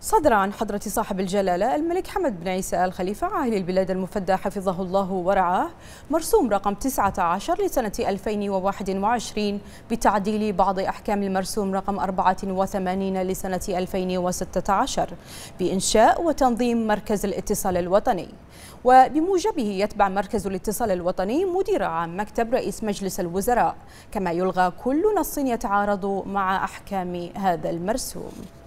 صدر عن حضرة صاحب الجلالة الملك حمد بن عيسى آل خليفة عاهل البلاد المفدى حفظه الله ورعاه مرسوم رقم 19 لسنة 2021 بتعديل بعض أحكام المرسوم رقم 84 لسنة 2016 بإنشاء وتنظيم مركز الاتصال الوطني وبموجبه يتبع مركز الاتصال الوطني مدير عام مكتب رئيس مجلس الوزراء كما يلغى كل نص يتعارض مع أحكام هذا المرسوم